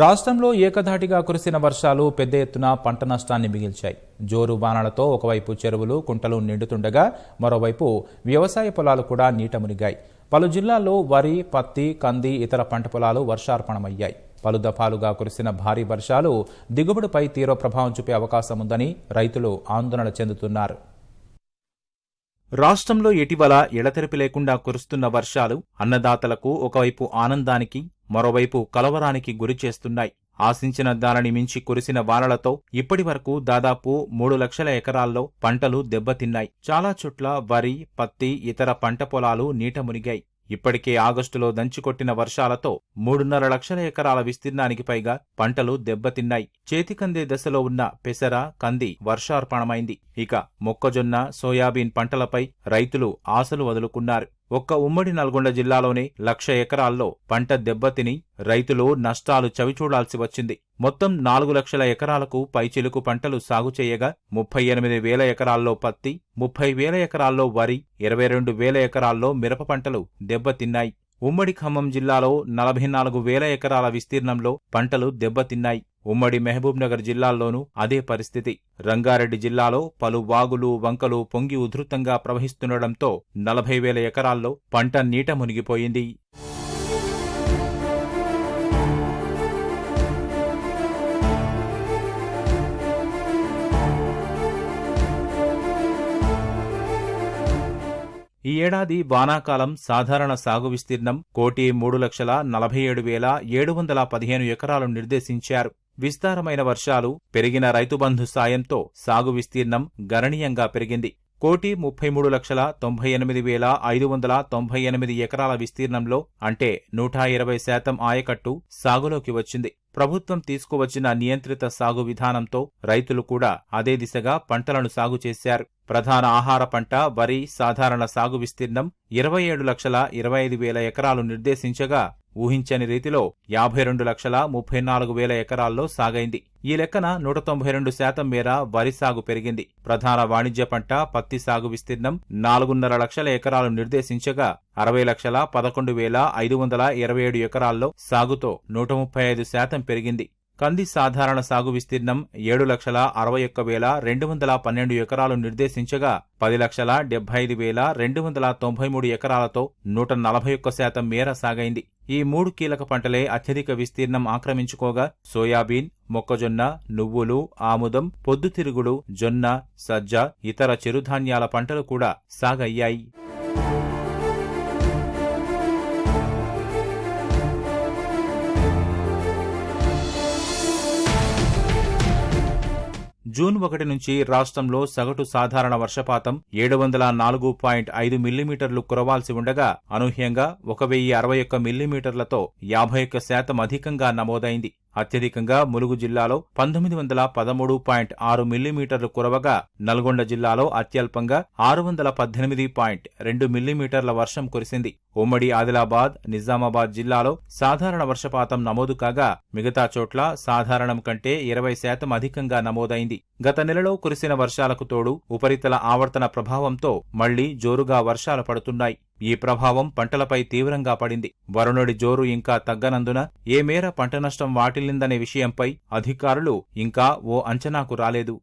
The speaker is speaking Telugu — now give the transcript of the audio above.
రాష్ట్రంలో ఏకధాటిగా కురిసిన వర్షాలు పెద్ద ఎత్తున పంట నష్టాన్ని మిగిల్చాయి జోరు వానలతో ఒకవైపు చెరువులు కుంటలు నిండుతుండగా మరోవైపు వ్యవసాయ పొలాలు కూడా నీట మునిగాయి పలు జిల్లాల్లో వరి పత్తి కంది ఇతర పంట పొలాలు వర్షార్పణమయ్యాయి పలు దఫాలుగా కురిసిన భారీ వర్షాలు దిగుబడిపై తీవ్ర ప్రభావం చూపే అవకాశం ఉందని రైతులు ఆందోళన చెందుతున్నారు రాష్ట్రంలో ఇటీవల ఎడతెరిపి లేకుండా కురుస్తున్న వర్షాలు అన్నదాతలకు ఒకవైపు ఆనందానికి మరోవైపు కలవరానికి గురి చేస్తున్నాయి ఆశించిన దానిని మించి కురిసిన వానలతో ఇప్పటి వరకు దాదాపు మూడు లక్షల ఎకరాల్లో పంటలు దెబ్బతిన్నాయి చాలా చోట్ల వరి పత్తి ఇతర పంట పొలాలు నీట మునిగాయి ఇప్పటికే ఆగస్టులో దంచికొట్టిన వర్షాలతో మూడున్నర లక్షల ఎకరాల విస్తీర్ణానికి పైగా పంటలు దెబ్బతిన్నాయి చేతికందే దశలో ఉన్న పెసర కంది వర్షార్పణమైంది ఇక మొక్కజొన్న సోయాబీన్ పంటలపై రైతులు ఆశలు వదులుకున్నారు ఒక్క ఉమ్మడి నల్గొండ జిల్లాలోనే లక్ష ఎకరాల్లో పంట దెబ్బతిని రైతులు నష్టాలు చవిచూడాల్సి వచ్చింది మొత్తం నాలుగు లక్షల ఎకరాలకు పైచిలుకు పంటలు సాగు చేయగా ముప్పై ఎనిమిది వేల ఎకరాల్లో పత్తి ముప్పై వేల ఎకరాల్లో వరి ఇరవై రెండు వేల ఎకరాల్లో మిరప పంటలు దెబ్బతిన్నాయి ఉమ్మడి ఖమ్మం జిల్లాలో నలభై నాలుగు వేల ఎకరాల విస్తీర్ణంలో పంటలు దెబ్బతిన్నాయి ఉమ్మడి మహబూబ్నగర్ జిల్లాల్లోనూ అదే పరిస్థితి రంగారెడ్డి జిల్లాలో పలు వాగులు వంకలు పొంగి ఉధృతంగా ప్రవహిస్తుండటంతో నలభై వేల ఎకరాల్లో పంట నీట మునిగిపోయింది ఈ ఏడాది వానాకాలం సాధారణ సాగు విస్తీర్ణం కోటి మూడు లక్షల నలభై ఏడు వేల ఏడు వందల పదిహేను ఎకరాలు నిర్దేశించారు విస్తారమైన వర్షాలు పెరిగిన రైతుబంధు సాయంతో సాగు విస్తీర్ణం గణనీయంగా పెరిగింది కోటి ముప్పై మూడు లక్షల తొంభై ఎనిమిది వేల ఐదు వందల తొంభై ఎనిమిది ఎకరాల విస్తీర్ణంలో అంటే నూట ఇరవై శాతం ఆయకట్టు సాగులోకి వచ్చింది ప్రభుత్వం తీసుకువచ్చిన నియంత్రిత సాగు విధానంతో రైతులు కూడా అదే దిశగా పంటలను సాగు చేశారు ప్రధాన ఆహార పంట వరి సాధారణ సాగు విస్తీర్ణం ఇరవై ఏడు లక్షల ఇరవై ఐదు వేల ఎకరాలు నిర్దేశించగా ఊహించని రీతిలో యాభై రెండు లక్షల ముప్పై నాలుగు వేల ఎకరాల్లో సాగైంది ఈ లెక్కన నూట తొంభై రెండు శాతం మేర వరి సాగు పెరిగింది ప్రధాన వాణిజ్య పంట పత్తి సాగు విస్తీర్ణం నాలుగున్నర లక్షల ఎకరాలు నిర్దేశించగా అరవై లక్షల పదకొండు వేల ఐదు వందల ఇరవై ఏడు ఎకరాల్లో సాగుతో నూట ముప్పై ఐదు శాతం పెరిగింది కంది సాధారణ సాగు విస్తీర్ణం ఏడు లక్షల అరవై ఒక్క వేల రెండు వందల పన్నెండు ఎకరాలు నిర్దేశించగా పది లక్షల డెబ్బై ఐదు వేల రెండు వందల తొంభై మూడు ఎకరాలతో నూట నలభై ఒక్క శాతం మేర సాగైంది ఈ మూడు కీలక పంటలే అత్యధిక విస్తీర్ణం ఆక్రమించుకోగా సోయాబీన్ మొక్కజొన్న నువ్వులు ఆముదం పొద్దుతిరుగుడు జొన్న సజ్జ ఇతర చిరుధాన్యాల పంటలు కూడా సాగయ్యాయి జూన్ ఒకటి నుంచి రాష్ట్రంలో సగటు సాధారణ వర్షపాతం ఏడు వందల నాలుగు పాయింట్ ఐదు మిల్లీమీటర్లు కురవాల్సి ఉండగా అనూహ్యంగా ఒక వెయ్యి అరవై ఒక్క మిల్లీమీటర్లతో యాభై ఒక్క శాతం అధికంగా నమోదైంది అత్యధికంగా ములుగు జిల్లాలో పంతొమ్మిది వందల పదమూడు పాయింట్ ఆరు మిల్లీమీటర్లు కురవగా నల్గొండ జిల్లాలో అత్యల్పంగా ఆరు వందల పద్దెనిమిది పాయింట్ రెండు మిల్లీమీటర్ల వర్షం కురిసింది ఉమ్మడి ఆదిలాబాద్ నిజామాబాద్ జిల్లాలో సాధారణ వర్షపాతం నమోదు కాగా మిగతా చోట్ల సాధారణం కంటే ఇరవై శాతం అధికంగా నమోదైంది గత నెలలో కురిసిన వర్షాలకు తోడు ఉపరితల ఆవర్తన ప్రభావంతో మళ్లీ జోరుగా వర్షాలు పడుతున్నాయి ఈ ప్రభావం పంటలపై తీవ్రంగా పడింది వరుణుడి జోరు ఇంకా తగ్గనందున ఏ మేర పంట నష్టం వాటిల్లిందనే విషయంపై అధికారులు ఇంకా ఓ అంచనాకు రాలేదు